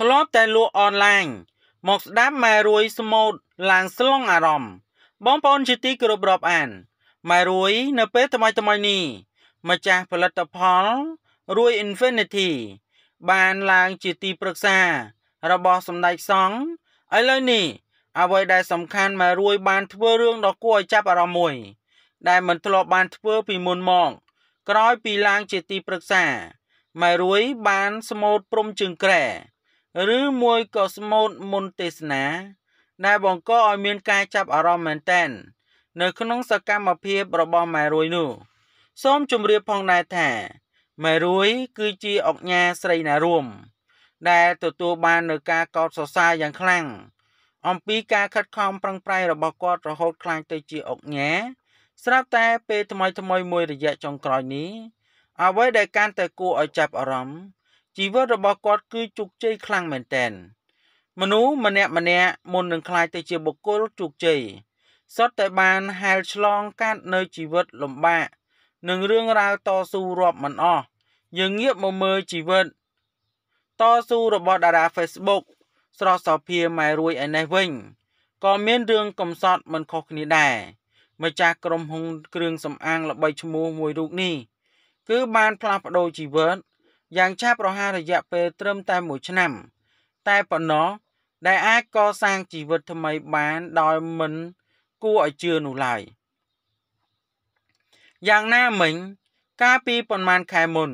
ធ្លាប់តែលក់អនឡាញមកស្ដាប់ម៉ែរួយស្មូតឡើងស្លងអារម្មណ៍បងប្អូនជាទីគោរពរាប់អានម៉ែរួយនៅពេលថ្មីថ្មីនេះម្ចាស់ផលិតផលរួយ Infinity បានឡើងជាទីប្រឹក្សា របស់សម្ដេចសង្ឃឥឡូវនេះ អ្វីដែលសំខាន់ម៉ែរួយបានធ្វើរឿងដ៏គួរឲ្យចាប់អារម្មណ៍មួយ ដែលមិនធ្លាប់បានធ្វើពីមុនមក ក្រោយពីឡើងជាទីប្រឹក្សាម៉ែរួយបានស្មូតព្រំជើងក្រែឬមួយក៏ស្មូតមុនទេសនាដែលបង្កឲ្យមានការចាប់អារម្មណ៍មែនតែននៅក្នុងសកម្មភាពរបស់ម៉ែរួយនោះ សូមជម្រាបផងដែរថាម៉ែរួយ គឺជាអុកញ៉ាស្រីណារួមដែលទទួលបាននូវការកោតសរសើរយ៉ាងខ្លាំងអំពីការខិតខំប្រឹងប្រែងរបស់គាត់រហូតខ្លាំងទៅជាអុកញ៉ាស្រាប់តែពេលថ្មីថ្មីមួយរយៈចុងក្រោយនេះអ្វីដែលកាន់តែគួរឲ្យចាប់អារម្មណ៍ជីវិតរបស់គាត់គឺជោគជ័យខ្លាំងមែនទែនមនុស្សម្នាក់ម្នាក់មុននឹងក្លាយទៅជាបុគ្គលជោគជ័យសុទ្ធតែបានហែលឆ្លងកាត់នៅជីវិតលំបាកនិងរឿងរ៉ាវតស៊ូរាប់មិនអស់យើងងាកមកមើលជីវិតតស៊ូរបស់តារា Facebook ស្រស់សោភាម៉ែរួយឯនេះវិញក៏មានរឿងកំសត់មិនខុសគ្នាដែរម្ចាស់ក្រុមហ៊ុនគ្រឿងសម្អាងល្បីឈ្មោះមួយរូបនេះ គឺបានផ្លាស់ប្ដូរជីវិតយ៉ាងឆាប់រហ័សរយៈពេលត្រឹមតែ1ឆ្នាំ តែប៉ុណ្ណោះដែលអាចកសាងជីវិតថ្មីបានដោយមិន គួរឲ្យជឿនោះឡើយយ៉ាងណាមិញ កាលពីប្រមាណខែមុន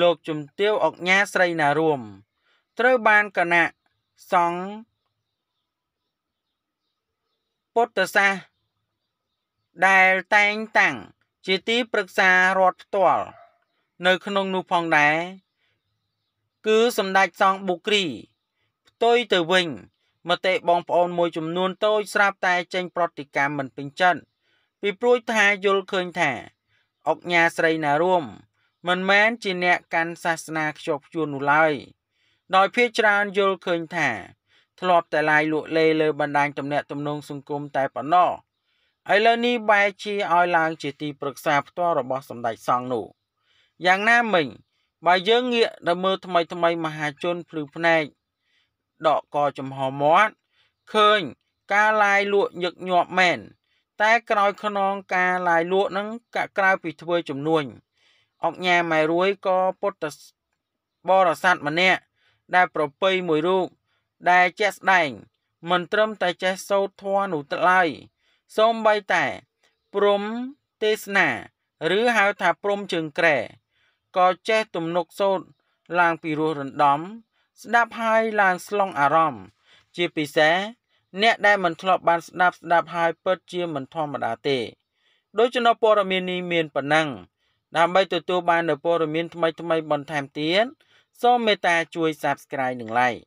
លោកជំទាវអកញាស្រីណារួមត្រូវបានគណៈសង្ឃពុទ្ធសាសដែលតែងតាំង ជាទីប្រឹក្សារដ្ឋផ្ទាល់នៅក្នុងនោះផងដែរគឺសម្ដេចសង្ឃប៊ូគ្រីផ្ទុយទៅវិញមតិបងប្អូនមួយចំនួនតូចស្រាប់តែចេញ ប្រតិកម្មមិនពេញចិត្តពីព្រួយថាយល់ឃើញថាអុកញ៉ាស្រីណារួមមិនមែនជាអ្នកកាន់សាសនាខ្ជាប់ខ្ជួននោះឡើយដោយ ភាកច្រើនយល់ឃើញថា ធ្លាប់តែឡាយលក់លេលើ បណ្ដាញទំនាក់ទំនងសង្គមតែប៉ុណ្ណោះឥឡូវនេះបែរជាឲ្យឡើងជាទីប្រឹក្សាផ្ទាល់របស់សម្ដេចសង្ឃនោះយ៉ាងណាមិញបើយើងងាកទៅមើលថ្មីថ្មីមហាជនភ្លឺភ្នែកដកកចំហមាត់ឃើញការឡាយលក់ញឹកញាប់មែនតែក្រោយខ្នងការឡាយលក់នឹងកាក់ក្រៅពីធ្វើចំនួនអង្គញាម៉ែរួយក៏ពុទ្ធបរិស័ទម្នាក់ដែលប្រពៃមួយរូបដែលជាក់ស្ដែង មិនត្រឹមតែចេះសោតធរនោះទៅឡើយសូម្បីតែព្រំទេសនាឬហៅថាព្រំជើងក្រែក៏ចេះទំនុកសោតឡើងពីរោះរណ្ដំ ស្ដាប់ហើយឡើងស្លង់អារម្មណ៍ជាពិសេសអ្នក ដែលមិនធ្លាប់បាន ស្ដាប់ស្ដាប់ហើយពិតជាមិនធម្មតាទេដូច្នោះព័ត៌មាននេះមានប៉ុណ្ណឹងដើម្បីទទួលបាននូវព័ត៌មានថ្មីៗបន្ថែមទៀតសូមមេត្តាជួយ Subscribe និង Like